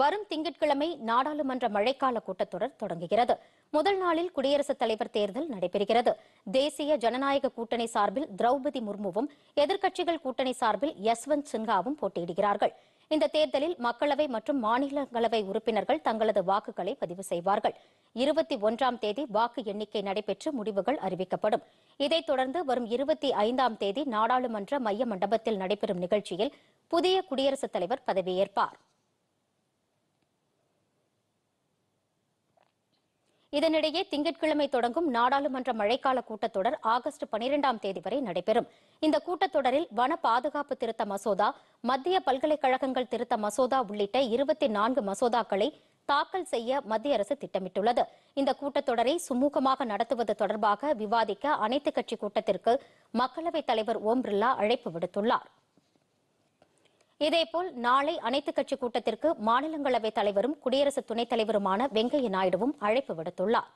வரும் திங்கட்கிழமை நாடாளுமன்ற மழைக்கால கூட்டத்தொடர் தொடங்குகிறது முதல் நாளில் குடியரசுத் தலைவர் தேர்தல் நடைபெறுகிறது தேசிய ஜனநாயக கூட்டணி சார்பில் திரௌபதி முர்முவும் எதிர்க்கட்சிகள் கூட்டணி சார்பில் யஸ்வந்த் சின்ஹாவும் போட்டியிடுகிறார்கள் இந்த தேர்தலில் மக்களவை மற்றும் மாநிலங்களவை உறுப்பினர்கள் தங்களது வாக்குகளை பதிவு செய்வார்கள் இருபத்தி ஒன்றாம் தேதி வாக்கு எண்ணிக்கை நடைபெற்று முடிவுகள் அறிவிக்கப்படும் இதைத் தொடர்ந்து வரும் இருபத்தி ஐந்தாம் தேதி நாடாளுமன்ற மைய மண்டபத்தில் நடைபெறும் நிகழ்ச்சியில் புதிய குடியரசுத் தலைவர் பதவியேற்பாா் இதனிடையே திங்கட்கிழமை தொடங்கும் நாடாளுமன்ற மழைக்கால கூட்டத்தொடர் ஆகஸ்ட் பனிரெண்டாம் தேதி வரை நடைபெறும் இந்த கூட்டத்தொடரில் வன பாதுகாப்பு திருத்த மசோதா மத்திய பல்கலைக்கழகங்கள் திருத்த மசோதா உள்ளிட்ட இருபத்தி நான்கு மசோதாக்களை தாக்கல் செய்ய மத்திய அரசு திட்டமிட்டுள்ளது இந்த கூட்டத்தொடரை சுமூகமாக நடத்துவது தொடர்பாக விவாதிக்க அனைத்துக் கட்சி கூட்டத்திற்கு மக்களவைத் தலைவர் ஓம் பிர்லா அழைப்பு விடுத்துள்ளாா் இதேபோல் நாளை அனைத்துக் கட்சி கூட்டத்திற்கு மாநிலங்களவைத் தலைவரும் குடியரசு துணைத் தலைவருமான வெங்கைய நாயுடுவும் அழைப்பு விடுத்துள்ளாா்